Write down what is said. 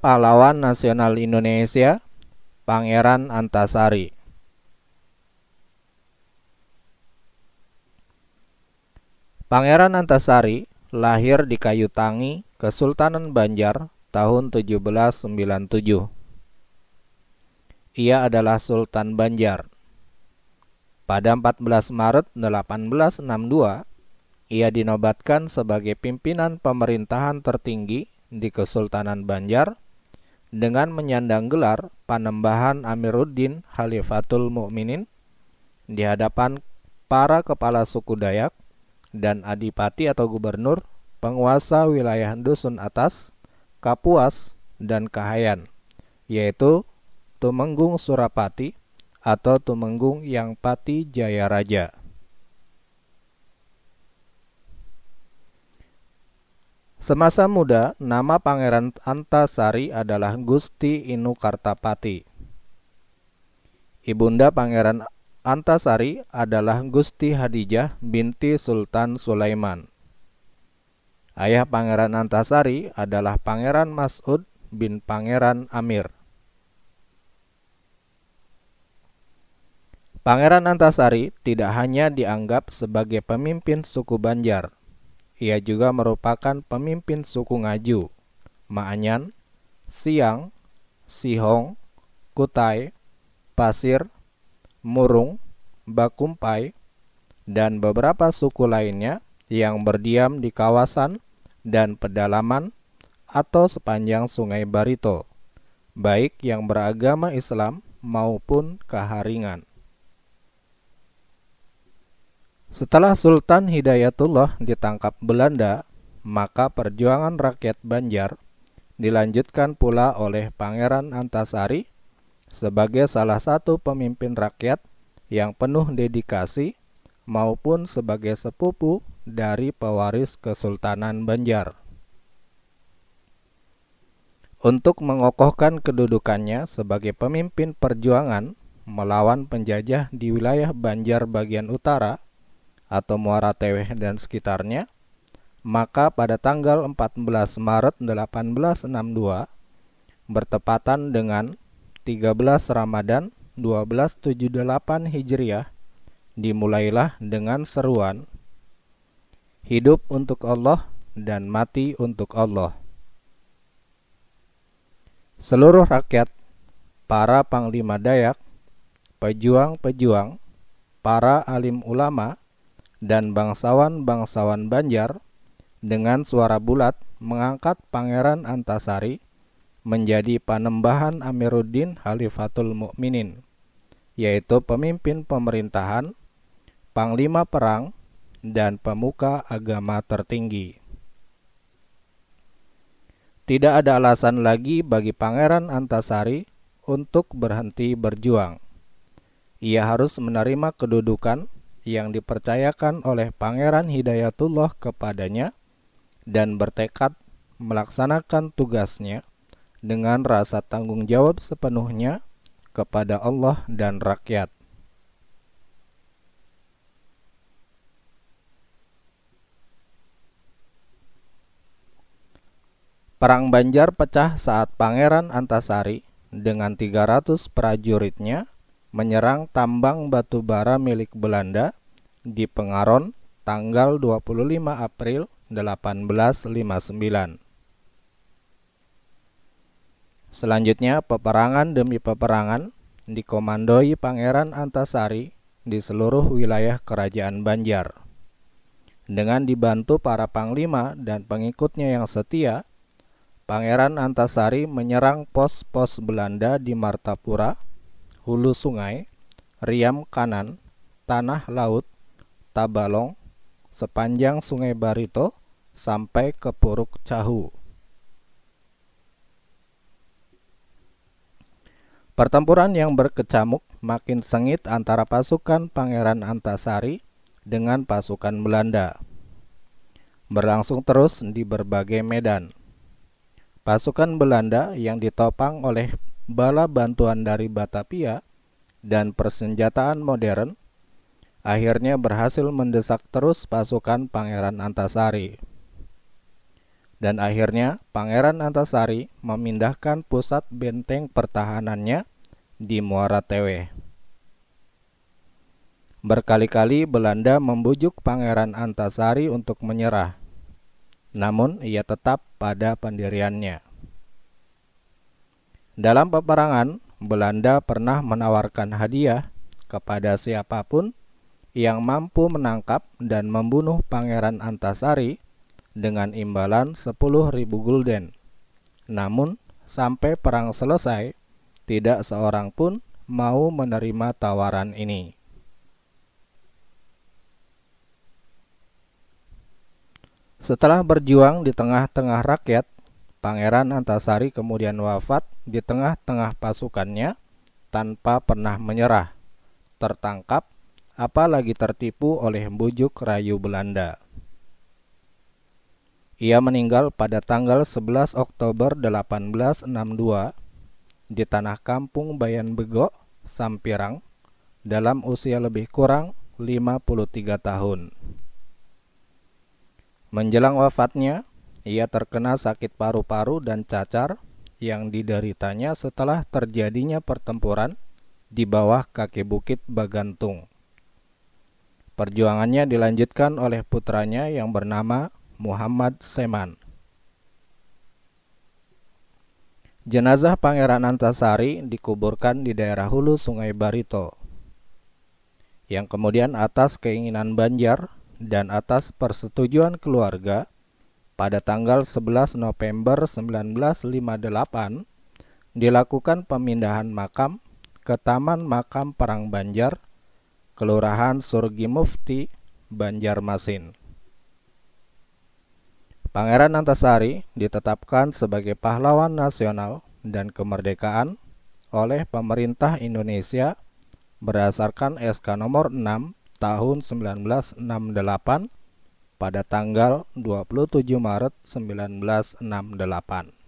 Pahlawan Nasional Indonesia Pangeran Antasari Pangeran Antasari lahir di Kayu Tangi, Kesultanan Banjar tahun 1797. Ia adalah Sultan Banjar. Pada 14 Maret 1862, ia dinobatkan sebagai pimpinan pemerintahan tertinggi di Kesultanan Banjar dengan menyandang gelar Panembahan Amiruddin Khalifatul Mukminin di hadapan para kepala suku Dayak dan adipati atau gubernur penguasa wilayah dusun atas, Kapuas dan Kahayan, yaitu Tumenggung Surapati atau Tumenggung Yang Pati Jaya Raja. Semasa muda, nama Pangeran Antasari adalah Gusti Inu Kartapati. Ibunda Pangeran Antasari adalah Gusti Hadijah binti Sultan Sulaiman. Ayah Pangeran Antasari adalah Pangeran Mas'ud bin Pangeran Amir. Pangeran Antasari tidak hanya dianggap sebagai pemimpin suku Banjar, ia juga merupakan pemimpin suku Ngaju, Maanyan, Siang, Sihong, Kutai, Pasir, Murung, Bakumpai, dan beberapa suku lainnya yang berdiam di kawasan dan pedalaman atau sepanjang Sungai Barito, baik yang beragama Islam maupun keharingan. Setelah Sultan Hidayatullah ditangkap Belanda, maka perjuangan rakyat Banjar dilanjutkan pula oleh Pangeran Antasari sebagai salah satu pemimpin rakyat yang penuh dedikasi maupun sebagai sepupu dari pewaris Kesultanan Banjar. Untuk mengokohkan kedudukannya sebagai pemimpin perjuangan melawan penjajah di wilayah Banjar bagian utara, atau Muara Teweh dan sekitarnya, maka pada tanggal 14 Maret 1862 bertepatan dengan 13 Ramadan 1278 Hijriah dimulailah dengan seruan hidup untuk Allah dan mati untuk Allah. Seluruh rakyat, para panglima Dayak, pejuang-pejuang, para alim ulama, dan bangsawan-bangsawan Banjar dengan suara bulat mengangkat Pangeran Antasari menjadi panembahan Amiruddin Khalifatul Mukminin, yaitu pemimpin pemerintahan, panglima perang, dan pemuka agama tertinggi. Tidak ada alasan lagi bagi Pangeran Antasari untuk berhenti berjuang. Ia harus menerima kedudukan yang dipercayakan oleh Pangeran Hidayatullah kepadanya dan bertekad melaksanakan tugasnya dengan rasa tanggung jawab sepenuhnya kepada Allah dan rakyat. Perang Banjar pecah saat Pangeran Antasari dengan 300 prajuritnya menyerang tambang batu bara milik Belanda di Pengaron tanggal 25 April 1859. Selanjutnya peperangan demi peperangan dikomandoi Pangeran Antasari di seluruh wilayah kerajaan Banjar. Dengan dibantu para panglima dan pengikutnya yang setia, Pangeran Antasari menyerang pos-pos Belanda di Martapura, Hulu Sungai, Riam Kanan, Tanah Laut, Tabalong sepanjang Sungai Barito sampai ke Puruk Cahu. Pertempuran yang berkecamuk makin sengit antara pasukan Pangeran Antasari dengan pasukan Belanda. Berlangsung terus di berbagai medan. Pasukan Belanda yang ditopang oleh bala bantuan dari Batavia dan persenjataan modern akhirnya berhasil mendesak terus pasukan Pangeran Antasari. Dan akhirnya Pangeran Antasari memindahkan pusat benteng pertahanannya di Muara Tewe. Berkali-kali Belanda membujuk Pangeran Antasari untuk menyerah. Namun ia tetap pada pendiriannya. Dalam peperangan, Belanda pernah menawarkan hadiah kepada siapapun yang mampu menangkap dan membunuh Pangeran Antasari dengan imbalan 10.000 gulden. Namun, sampai perang selesai, tidak seorang pun mau menerima tawaran ini. Setelah berjuang di tengah-tengah rakyat, Pangeran Antasari kemudian wafat di tengah-tengah pasukannya tanpa pernah menyerah, tertangkap apalagi tertipu oleh bujuk rayu Belanda. Ia meninggal pada tanggal 11 Oktober 1862 di tanah kampung Bayan Bego, Sampirang, dalam usia lebih kurang 53 tahun. Menjelang wafatnya, ia terkena sakit paru-paru dan cacar yang dideritanya setelah terjadinya pertempuran di bawah kaki bukit Bagantung. Perjuangannya dilanjutkan oleh putranya yang bernama Muhammad Seman. Jenazah Pangeran Antasari dikuburkan di daerah hulu Sungai Barito, yang kemudian atas keinginan Banjar dan atas persetujuan keluarga pada tanggal 11 November 1958 dilakukan pemindahan makam ke Taman Makam Perang Banjar Kelurahan Surgi Mufti, Banjarmasin. Pangeran Antasari ditetapkan sebagai pahlawan nasional dan kemerdekaan oleh pemerintah Indonesia berdasarkan SK nomor 6 tahun 1968 pada tanggal 27 Maret 1968.